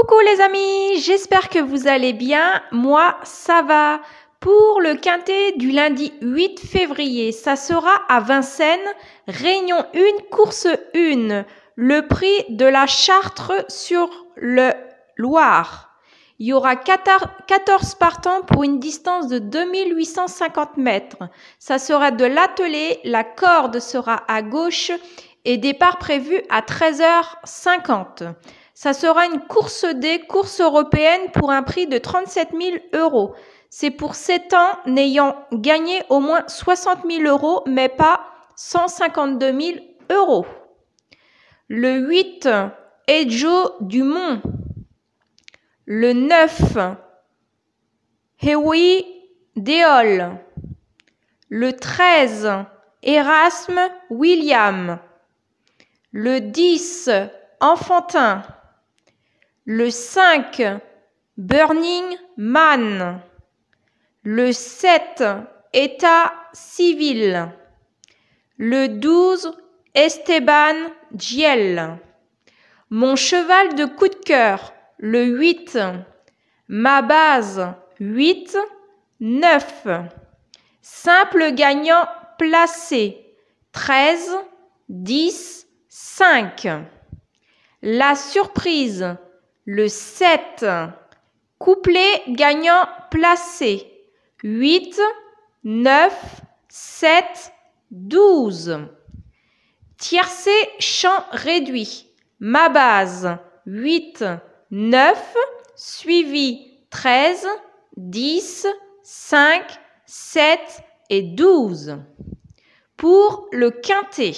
Coucou les amis, j'espère que vous allez bien. Moi, ça va. Pour le quintet du lundi 8 février, ça sera à Vincennes, Réunion 1, course 1, le prix de la Chartre sur le Loire. Il y aura 14 partants pour une distance de 2850 mètres. Ça sera de l'atelier, la corde sera à gauche et départ prévu à 13h50. Ça sera une course des course européenne, pour un prix de 37 000 euros. C'est pour 7 ans n'ayant gagné au moins 60 000 euros, mais pas 152 000 euros. Le 8, Ejo Dumont. Le 9, Hewi Deol. Le 13, Erasme William. Le 10, Enfantin. Le 5, Burning Man. Le 7, État civil. Le 12, Esteban Giel. Mon cheval de coup de cœur, le 8. Ma base, 8. 9. Simple gagnant placé, 13. 10. 5. La surprise, le 7. Couplet gagnant placé. 8, 9, 7, 12. Tiercé champ réduit. Ma base. 8, 9, suivi 13, 10, 5, 7 et 12. Pour le quintet,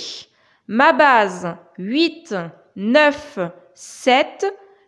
ma base 8, 9, 7,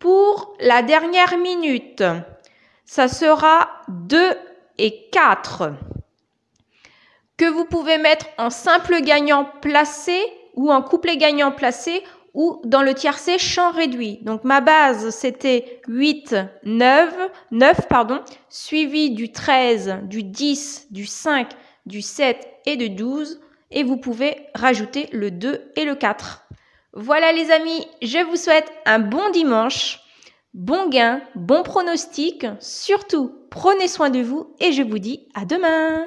pour la dernière minute. Ça sera 2 et 4 que vous pouvez mettre en simple gagnant placé ou en couplet gagnant placé ou dans le tiercé champ réduit. Donc ma base c'était 8, 9, 9 pardon, suivi du 13, du 10, du 5, du 7 et du 12 et vous pouvez rajouter le 2 et le 4. Voilà les amis, je vous souhaite un bon dimanche, bon gain, bon pronostic, surtout prenez soin de vous et je vous dis à demain